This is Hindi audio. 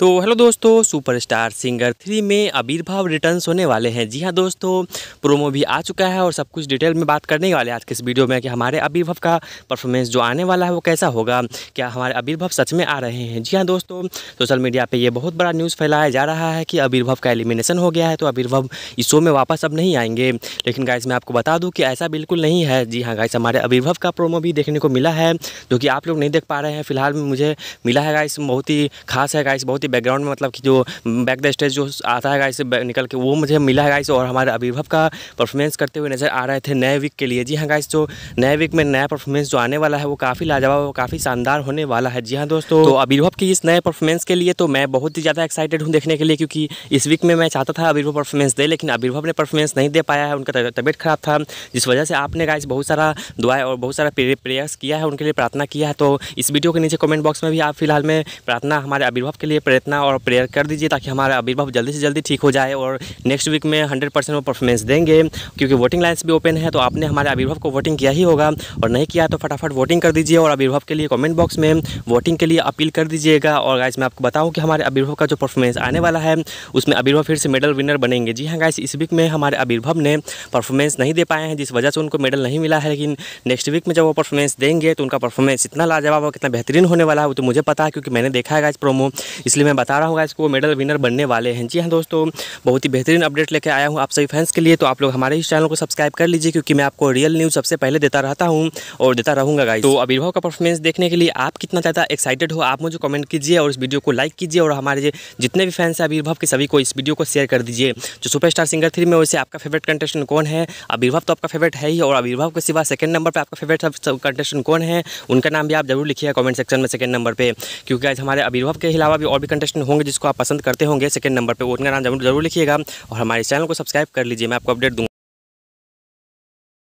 तो हेलो दोस्तों सुपरस्टार सिंगर थ्री में आविर्भाव रिटर्न्स होने वाले हैं जी हाँ दोस्तों प्रोमो भी आ चुका है और सब कुछ डिटेल में बात करने वाले आज के इस वीडियो में कि हमारे आविर्भाव का परफॉर्मेंस जो आने वाला है वो कैसा होगा क्या हमारे आविर्भाव सच में आ रहे हैं जी हाँ दोस्तों सोशल मीडिया पर यह बहुत बड़ा न्यूज़ फैलाया जा रहा है कि आविर्भाव का एलिमिनेशन हो गया है तो आविर्भाव इस शो में वापस अब नहीं आएंगे लेकिन गाइस मैं आपको बता दूँ कि ऐसा बिल्कुल नहीं है जी हाँ गाइस हमारे आविर्भाव का प्रोमो भी देखने को मिला है जो कि आप लोग नहीं देख पा रहे हैं फिलहाल मुझे मिला है गाइस बहुत ही खास है गाइस बहुत ही बैकग्राउंड में मतलब कि जो बैक द स्टेज जो आता है गाइस निकल के वो मुझे मिला है गाइस और हमारे अभिभव का परफॉर्मेंस करते हुए नज़र आ रहे थे नए वीक के लिए जी हाँ गाइस जो नए वीक में नया परफॉर्मेंस जो आने वाला है वो काफ़ी लाजवाब और काफ़ी शानदार होने वाला है जी हाँ दोस्तों तो अभिभव की इस नए परफॉर्मेंस के लिए तो मैं बहुत ही ज़्यादा एक्साइटेड हूँ देखने के लिए क्योंकि इस वीक में मैं चाहता था अभिभव परफॉर्मेंस दे लेकिन अभिभव ने परफॉर्मेंस नहीं दे पाया है उनका तबियत ख़राब था जिस वजह से आपने गाइस बहुत सारा दुआएं और बहुत सारा प्रेयर्स किया है उनके लिए प्रार्थना किया है तो इस वीडियो के नीचे कमेंट बॉक्स में भी आप फिलहाल में प्रार्थना हमारे अभिभव के लिए इतना और प्रेयर कर दीजिए ताकि हमारा आविर्भाव जल्दी से जल्दी ठीक हो जाए और नेक्स्ट वीक में हंड्रेड परसेंट वो परफॉर्मेंस देंगे क्योंकि वोटिंग लाइन्स भी ओपन है तो आपने हमारे अविर्भव को वोटिंग किया ही होगा और नहीं किया तो फटाफट वोटिंग कर दीजिए और आविर्भाव के लिए कॉमेंट बॉक्स में वोटिंग के लिए अपील कर दीजिएगा और गाइस मैं आपको बताऊँ कि हमारे अविर्भव का जो परफॉर्मेंस आने वाला है उसमें आविर्भाव फिर से मेडल विनर बनेंगे जी हाँ गाइस इस वीक में हमारे अविर्भव ने परफॉर्मेंस नहीं दे पाए हैं जिस वजह से उनको मेडल नहीं मिला है लेकिन नेक्स्ट वीक में जब वो परफॉर्मेंस देंगे तो उनका परफॉर्मेंस इतना लाजवाब और कितना बेहतरीन होने वाला है वो तो मुझे पता है क्योंकि मैंने देखा है गाइस प्रोमो इसलिए मैं बता रहा होगा इसको मेडल विनर बनने वाले हैं जी हाँ दोस्तों बहुत ही बेहतरीन अपडेट लेकर आया हूँ आप सभी फैंस के लिए तो आप लोग हमारे इस चैनल को सब्सक्राइब कर लीजिए क्योंकि मैं आपको रियल न्यूज़ सबसे पहले देता रहता हूँ और देता रहूँगा गाइस तो अभिभाव का परफॉर्मेंस देखने के लिए आप कितना ज़्यादा एक्साइटेड हो आप मुझे कमेंट कीजिए और इस वीडियो को लाइक कीजिए और हमारे जितने भी फैंस हैं अभिभाव के सभी को इस वीडियो को शेयर कर दीजिए जो सुपरस्टार सिंगर थ्री में वैसे आपका फेवरेट कंटेस्टेंट कौन है अभिभाव तो आपका फेवरेट है ही और अभिभाव के सिवा सेकंड नंबर पर आपका फेवरेट कंटेस्टेंट कौन है उनका नाम भी आप जरूर लिखिए कमेंट सेक्शन में सेकंड नंबर पर क्योंकि आज हमारे अभिभाव के अलावा भी और भी कंटेस्टेंट होंगे जिसको आप पसंद करते होंगे सेकंड नंबर पर उनका नाम जरूर लिखिएगा और हमारे चैनल को सब्सक्राइब कर लीजिए मैं आपको अपडेट दूँगा